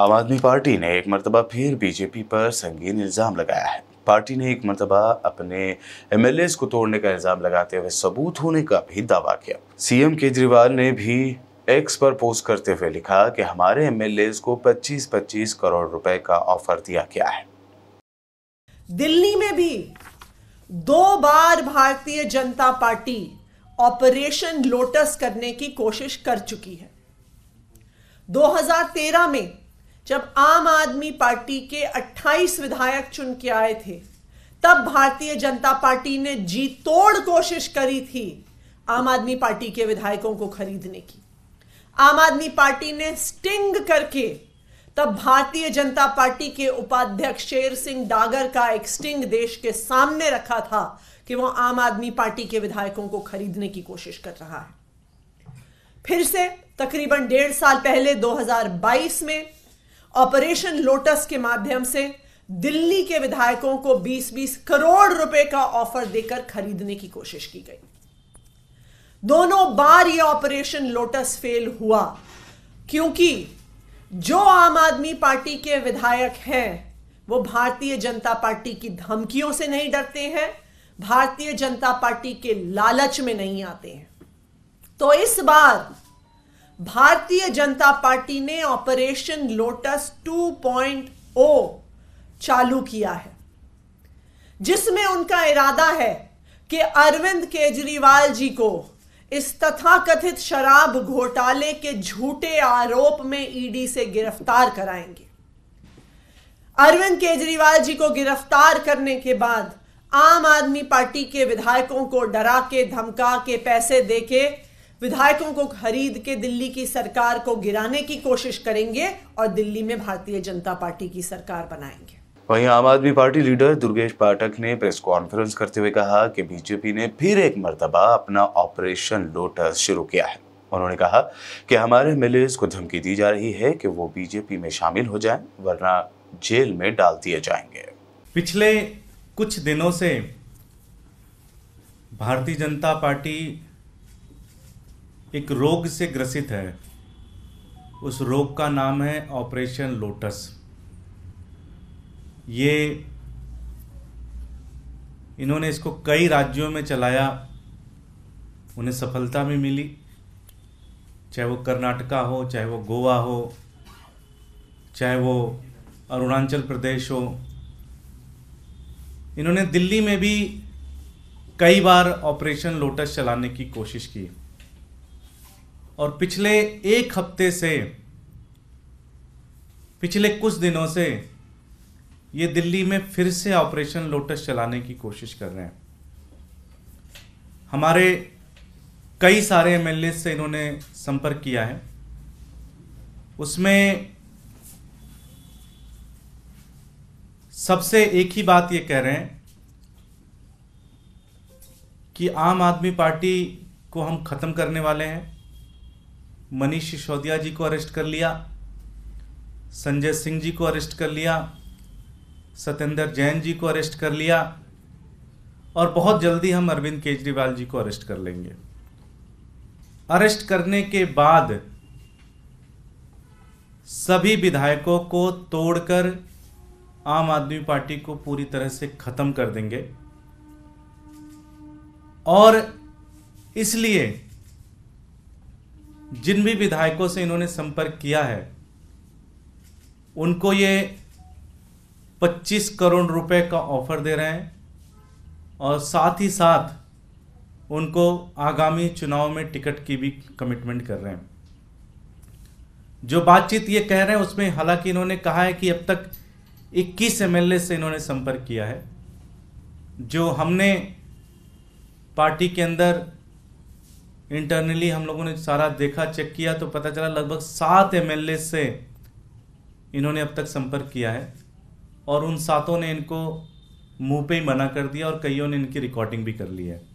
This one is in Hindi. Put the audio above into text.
आम आदमी पार्टी ने एक मरतबा फिर बीजेपी पर संगीन इल्ज़ाम लगाया है पार्टी ने एक मरतबा अपने एम को तोड़ने का इल्ज़ाम लगाते हुए सबूत होने का भी दावा किया सीएम केजरीवाल ने भी एक्स पर पोस्ट करते हुए लिखा कि हमारे एम को 25-25 करोड़ रुपए का ऑफर दिया गया है दिल्ली में भी दो बार भारतीय जनता पार्टी ऑपरेशन लोटस करने की कोशिश कर चुकी है 2013 में जब आम आदमी पार्टी के 28 विधायक चुन के आए थे तब भारतीय जनता पार्टी ने जी तोड़ कोशिश करी थी आम आदमी पार्टी के विधायकों को खरीदने की आम आदमी पार्टी ने स्टिंग करके तब भारतीय जनता पार्टी के उपाध्यक्ष शेर सिंह डागर का एक स्टिंग देश के सामने रखा था कि वह आम आदमी पार्टी के विधायकों को खरीदने की कोशिश कर रहा है फिर से तकरीबन डेढ़ साल पहले 2022 में ऑपरेशन लोटस के माध्यम से दिल्ली के विधायकों को 20-20 करोड़ रुपए का ऑफर देकर खरीदने की कोशिश की गई दोनों बार यह ऑपरेशन लोटस फेल हुआ क्योंकि जो आम आदमी पार्टी के विधायक हैं वो भारतीय जनता पार्टी की धमकियों से नहीं डरते हैं भारतीय जनता पार्टी के लालच में नहीं आते हैं तो इस बार भारतीय जनता पार्टी ने ऑपरेशन लोटस 2.0 चालू किया है जिसमें उनका इरादा है कि अरविंद केजरीवाल जी को इस तथाकथित शराब घोटाले के झूठे आरोप में ईडी से गिरफ्तार कराएंगे अरविंद केजरीवाल जी को गिरफ्तार करने के बाद आम आदमी पार्टी के विधायकों को डरा के धमका के पैसे देके विधायकों को खरीद के दिल्ली की सरकार को गिराने की कोशिश करेंगे और दिल्ली में भारतीय जनता पार्टी की सरकार बनाएंगे वहीं आम आदमी पार्टी लीडर दुर्गेश पाठक ने प्रेस कॉन्फ्रेंस करते हुए कहा कि बीजेपी ने फिर एक मरतबा अपना ऑपरेशन लोटस शुरू किया है उन्होंने कहा कि हमारे एम को धमकी दी जा रही है कि वो बीजेपी में शामिल हो जाएं वरना जेल में डाल दिए जाएंगे पिछले कुछ दिनों से भारतीय जनता पार्टी एक रोग से ग्रसित है उस रोग का नाम है ऑपरेशन लोटस ये इन्होंने इसको कई राज्यों में चलाया उन्हें सफलता भी मिली चाहे वो कर्नाटका हो चाहे वो गोवा हो चाहे वो अरुणाचल प्रदेश हो इन्होंने दिल्ली में भी कई बार ऑपरेशन लोटस चलाने की कोशिश की और पिछले एक हफ्ते से पिछले कुछ दिनों से ये दिल्ली में फिर से ऑपरेशन लोटस चलाने की कोशिश कर रहे हैं हमारे कई सारे एम से इन्होंने संपर्क किया है उसमें सबसे एक ही बात ये कह रहे हैं कि आम आदमी पार्टी को हम ख़त्म करने वाले हैं मनीष सिसोदिया जी को अरेस्ट कर लिया संजय सिंह जी को अरेस्ट कर लिया सत्येंद्र जैन जी को अरेस्ट कर लिया और बहुत जल्दी हम अरविंद केजरीवाल जी को अरेस्ट कर लेंगे अरेस्ट करने के बाद सभी विधायकों को तोड़कर आम आदमी पार्टी को पूरी तरह से खत्म कर देंगे और इसलिए जिन भी विधायकों से इन्होंने संपर्क किया है उनको ये 25 करोड़ रुपए का ऑफर दे रहे हैं और साथ ही साथ उनको आगामी चुनाव में टिकट की भी कमिटमेंट कर रहे हैं जो बातचीत ये कह रहे हैं उसमें हालांकि इन्होंने कहा है कि अब तक 21 एम से इन्होंने संपर्क किया है जो हमने पार्टी के अंदर इंटरनली हम लोगों ने सारा देखा चेक किया तो पता चला लगभग सात एम से इन्होंने अब तक संपर्क किया है और उन सातों ने इनको मुंह पे ही मना कर दिया और कईयों ने इनकी रिकॉर्डिंग भी कर ली है